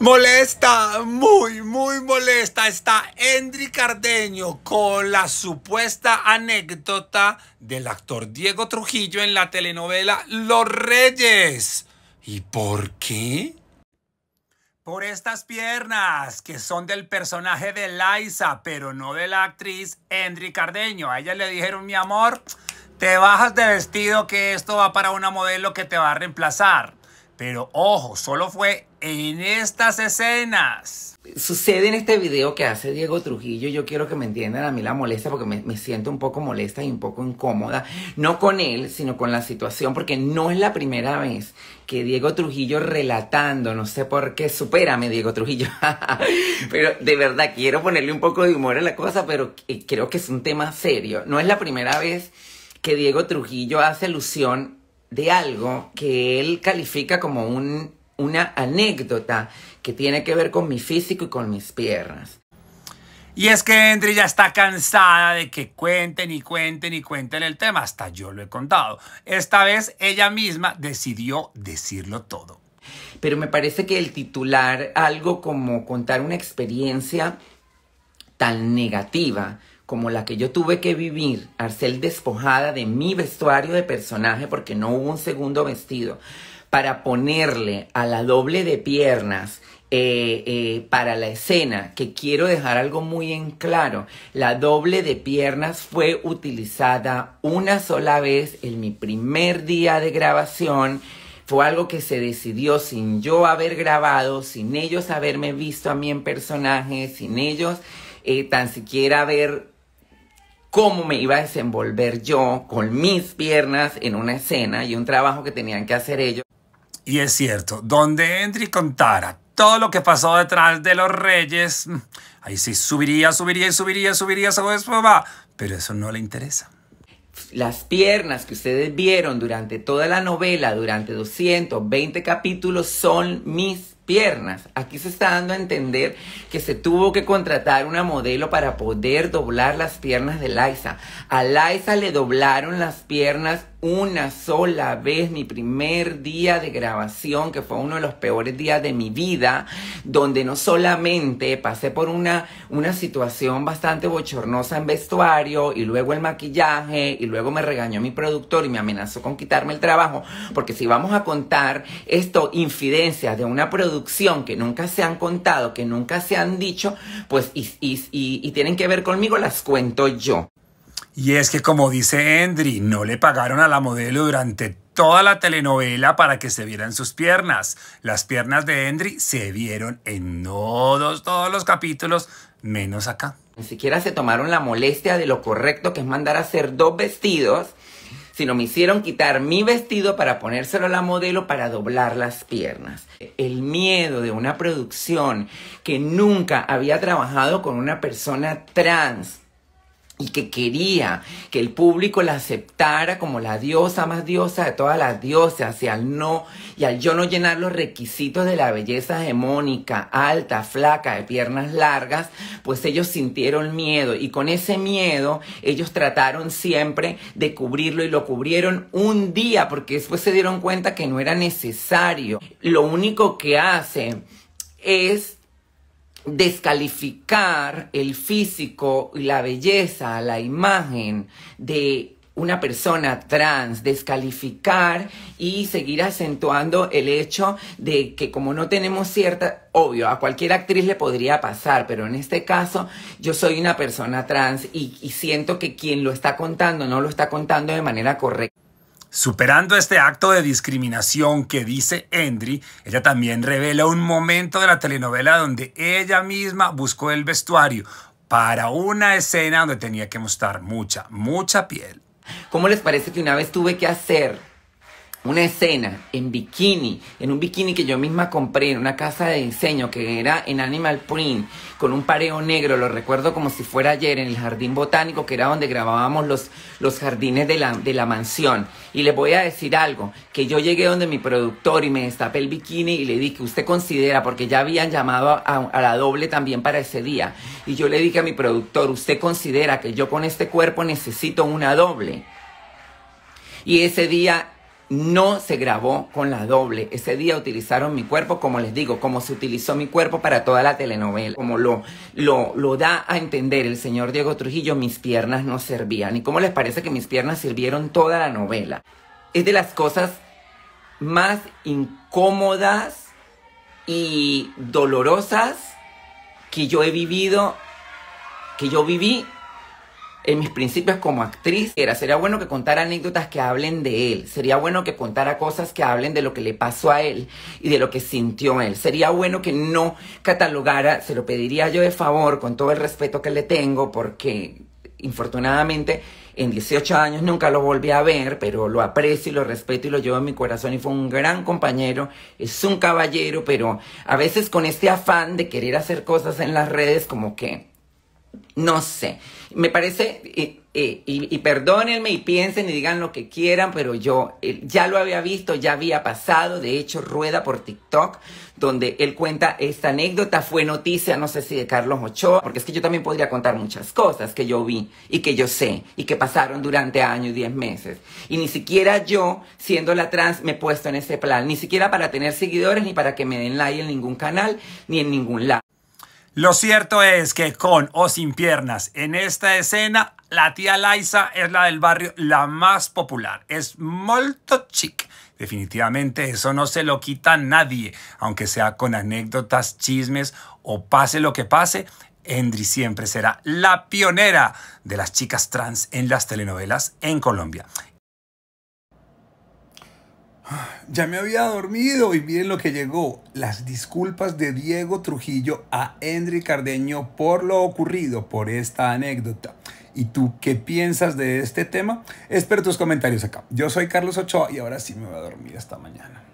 Molesta, muy, muy molesta está Henry Cardeño con la supuesta anécdota del actor Diego Trujillo en la telenovela Los Reyes. ¿Y por qué? Por estas piernas, que son del personaje de Liza, pero no de la actriz Henry Cardeño. A ella le dijeron, mi amor, te bajas de vestido que esto va para una modelo que te va a reemplazar. Pero ojo, solo fue en estas escenas. Sucede en este video que hace Diego Trujillo, yo quiero que me entiendan, a mí la molesta porque me, siento un poco molesta y un poco incómoda, no con él, sino con la situación, porque no es la primera vez que Diego Trujillo relatando, no sé por qué, supérame Diego Trujillo, pero de verdad quiero ponerle un poco de humor a la cosa, pero eh, creo que es un tema serio, no es la primera vez que Diego Trujillo hace alusión de algo que él califica como una anécdota que tiene que ver con mi físico y con mis piernas. Y es que entre ya está cansada de que cuenten y cuenten y cuenten el tema, hasta yo lo he contado. Esta vez ella misma decidió decirlo todo. Pero me parece que el titular, algo como contar una experiencia tan negativa como la que yo tuve que vivir Arcel despojada de mi vestuario de personaje porque no hubo un segundo vestido, para ponerle a la doble de piernas eh, eh, para la escena, que quiero dejar algo muy en claro, la doble de piernas fue utilizada una sola vez en mi primer día de grabación. Fue algo que se decidió sin yo haber grabado, sin ellos haberme visto a mí en personaje, sin ellos eh, tan siquiera haber cómo me iba a desenvolver yo con mis piernas en una escena y un trabajo que tenían que hacer ellos. Y es cierto, donde Henry contara todo lo que pasó detrás de los reyes, mm, ahí sí subiría, subiría y subiría, subiría, papá pero eso no le interesa las piernas que ustedes vieron durante toda la novela, durante 220 capítulos, son mis piernas. Aquí se está dando a entender que se tuvo que contratar una modelo para poder doblar las piernas de Liza. A Liza le doblaron las piernas una sola vez, mi primer día de grabación, que fue uno de los peores días de mi vida, donde no solamente pasé por una, una situación bastante bochornosa en vestuario y luego el maquillaje y luego me regañó mi productor y me amenazó con quitarme el trabajo, porque si vamos a contar esto, infidencias de una productora, que nunca se han contado, que nunca se han dicho, pues y, y, tienen que ver conmigo, las cuento yo. Y es que como dice Endry, no le pagaron a la modelo durante toda la telenovela para que se vieran sus piernas. Las piernas de Endry se vieron en todos, todos los capítulos, menos acá. Ni siquiera se tomaron la molestia de lo correcto que es mandar a hacer dos vestidos sino me hicieron quitar mi vestido para ponérselo a la modelo para doblar las piernas. El miedo de una producción que nunca había trabajado con una persona trans y que quería que el público la aceptara como la diosa más diosa de todas las diosas, y al no, y al yo no llenar los requisitos de la belleza hegemónica, alta, flaca, de piernas largas, pues ellos sintieron miedo, y con ese miedo ellos trataron siempre de cubrirlo, y lo cubrieron un día, porque después se dieron cuenta que no era necesario. Lo único que hace es descalificar el físico y la belleza, la imagen de una persona trans, descalificar y seguir acentuando el hecho de que como no tenemos cierta, obvio, a cualquier actriz le podría pasar, pero en este caso yo soy una persona trans y, y siento que quien lo está contando no lo está contando de manera correcta. Superando este acto de discriminación que dice Endry, ella también revela un momento de la telenovela donde ella misma buscó el vestuario para una escena donde tenía que mostrar mucha, mucha piel. ¿Cómo les parece que una vez tuve que hacer una escena en bikini, en un bikini que yo misma compré en una casa de diseño que era en Animal Print, con un pareo negro, lo recuerdo como si fuera ayer, en el jardín botánico, que era donde grabábamos los, jardines de la, de la mansión. Y les voy a decir algo, que yo llegué donde mi productor y me destapé el bikini y le que usted considera, porque ya habían llamado a la doble también para ese día, y yo le dije a mi productor, usted considera que yo con este cuerpo necesito una doble. Y ese día no se grabó con la doble. Ese día utilizaron mi cuerpo, como les digo, como se utilizó mi cuerpo para toda la telenovela. Como lo, lo, da a entender el señor Diego Trujillo, mis piernas no servían. ¿Y cómo les parece que mis piernas sirvieron toda la novela? Es de las cosas más incómodas y dolorosas que yo he vivido, que yo viví en mis principios como actriz era, sería bueno que contara anécdotas que hablen de él, sería bueno que contara cosas que hablen de lo que le pasó a él y de lo que sintió él, sería bueno que no catalogara, se lo pediría yo de favor con todo el respeto que le tengo porque infortunadamente en 18 años nunca lo volví a ver, pero lo aprecio y lo respeto y lo llevo en mi corazón y fue un gran compañero, es un caballero, pero a veces con este afán de querer hacer cosas en las redes como que no sé. Me parece, eh, eh, y, perdónenme y piensen y digan lo que quieran, pero yo eh, ya lo había visto, ya había pasado. De hecho, rueda por TikTok, donde él cuenta esta anécdota. Fue noticia, no sé si de Carlos Ochoa, porque es que yo también podría contar muchas cosas que yo vi y que yo sé y que pasaron durante años y diez meses. Y ni siquiera yo, siendo la trans, me he puesto en ese plan, ni siquiera para tener seguidores, ni para que me den like en ningún canal, ni en ningún lado. Lo cierto es que con o sin piernas en esta escena, la tía Laisa es la del barrio la más popular. Es molto chic. Definitivamente eso no se lo quita nadie, aunque sea con anécdotas, chismes o pase lo que pase. Endri siempre será la pionera de las chicas trans en las telenovelas en Colombia. Ya me había dormido y miren lo que llegó. Las disculpas de Diego Trujillo a Henry Cardeño por lo ocurrido, por esta anécdota. ¿Y tú qué piensas de este tema? Espero tus comentarios acá. Yo soy Carlos Ochoa y ahora sí me voy a dormir esta mañana.